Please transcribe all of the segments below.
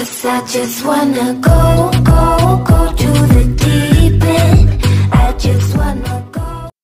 Cause I just wanna go, go, go to the deep end I just wanna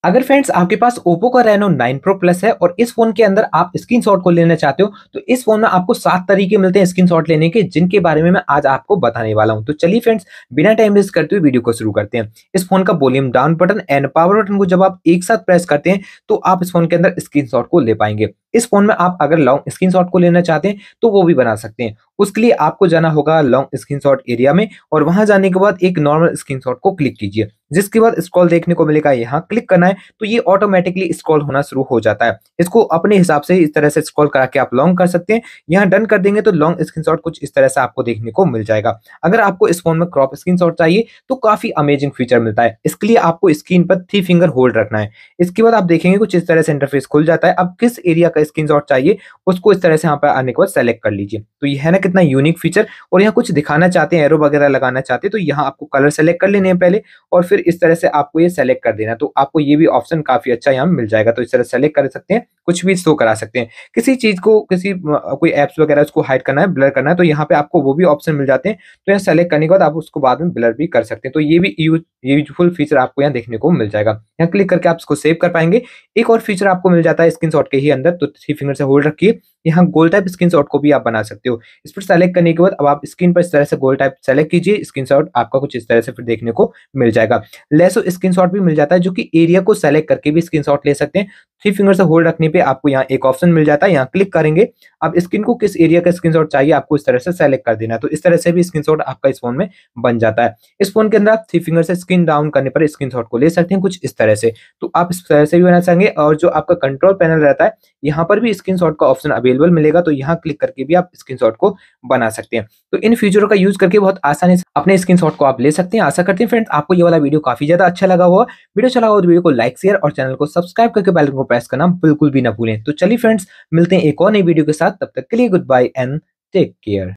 अगर friends आपके पास Oppo का Reno 9 pro plus है और इस फोन के अंदर आप स्क्रीन शॉट को लेना चाहते हो तो इस फोन में आपको सात तरीके मिलते हैं स्क्रीन शॉट लेने के जिनके बारे में मैं आज आपको बताने वाला हूं तो चलिए फ्रेंड्स बिना टाइम वेस्ट करते हुए वीडियो को शुरू करते हैं इस फोन का volume down button and power button को जब आप एक साथ प्रेस करते हैं तो आप इस फोन के अंदर स्क्रीन को ले पाएंगे इस फोन में आप अगर लॉन्ग स्क्रीन को लेना चाहते हैं तो वो भी बना सकते हैं उसके लिए आपको जाना होगा लॉन्ग स्क्रीन एरिया में और वहां जाने के बाद एक नॉर्मल स्क्रीन को क्लिक कीजिए जिसके बाद स्क्रॉल देखने को मिलेगा यहाँ क्लिक करना है तो ये ऑटोमेटिकली स्क्रॉल होना शुरू हो जाता है इसको अपने हिसाब से इस तरह से स्क्रॉल करा के आप लॉन्ग कर सकते हैं यहाँ डन कर देंगे तो लॉन्ग स्क्रीन कुछ इस तरह से आपको देखने को मिल जाएगा अगर आपको इस फोन में क्रॉप स्क्रीन चाहिए तो काफी अमेजिंग फीचर मिलता है इसके लिए आपको स्क्रीन पर थ्री फिंगर होल्ड रखना है इसके बाद आप देखेंगे कुछ इस तरह से इंटरफेस खुल जाता है अब किस एरिया का स्क्रीन चाहिए उसको इस तरह से यहाँ पर आने के बाद सेलेक्ट कर लीजिए तो यह है ना कितना यूनिक फीचर और यहाँ कुछ दिखाना चाहते हैं एरो वगैरह लगाना चाहते हैं तो यहाँ आपको कलर सेलेक्ट कर लेने हैं पहले और फिर इस तरह से आपको ये सेलेक्ट कर देना तो आपको ये भी ऑप्शन काफी अच्छा यहाँ मिल जाएगा तो इस तरह सेलेक्ट कर सकते हैं कुछ भी शो करा सकते हैं किसी चीज को किसी कोई एप्स वगैरह उसको हाइड करना है ब्लर करना है तो यहाँ पे आपको वो भी ऑप्शन मिल जाते हैं तो यहाँ सेलेक्ट करने के बाद आप उसको बाद में ब्लर भी कर सकते हैं तो ये भी यूजफुल फीचर आपको यहाँ देखने को मिल जाएगा यहाँ क्लिक करके आप इसको सेव कर पाएंगे एक और फीचर आपको मिल जाता है स्क्रीन के ही अंदर तो थ्री फिंगर से होल्ड रखिए यहाँ गोल टाइप स्क्रीन को भी आप बना सकते हो इस पर सेलेक्ट करने के बाद अब आप स्क्रीन पर इस तरह से गोल टाइप सेलेक्ट कीजिए स्क्रीन आपका कुछ इस तरह से फिर देखने को मिल जाएगा लेसो स्क्रीन भी मिल जाता है जो कि एरिया को सेलेक्ट करके भी स्क्रीन ले सकते हैं थ्री फिंगर से होल्ड रखने पे आपको यहाँ एक ऑप्शन मिल जाता है यहाँ क्लिक करेंगे अब स्क्रीन को किस एरिया का शॉट चाहिए आपको इस तरह से सेलेक्ट कर देना है तो इस तरह से भी शॉट आपका इस फोन में बन जाता है इस फोन के अंदर आप थ्री फिंगर से स्क्रीन डाउन करने पर शॉट को ले सकते हैं कुछ इस तरह से तो आप इस तरह से भी बना सकेंगे और जो आपका कंट्रोल पैनल रहता है यहाँ पर भी स्क्रीन का ऑप्शन अवेलेबल मिलेगा तो यहाँ क्लिक करके भी आप स्क्रीन को बना सकते हैं तो इन फ्यूचरों का यूज करके बहुत आसानी से अपने स्क्रीन को आप ले सकते हैं आशा करते हैं फ्रेंड आपको ये वाला वीडियो काफी ज्यादा अच्छा लगा हुआ वीडियो अच्छा लगा तो वीडियो को लाइक शेयर और चैनल को सब्सक्राइब करके बैल प्रेस का नाम बिल्कुल भी ना भूलें तो चलिए फ्रेंड्स मिलते हैं एक और नई वीडियो के साथ तब तक के लिए good bye and take care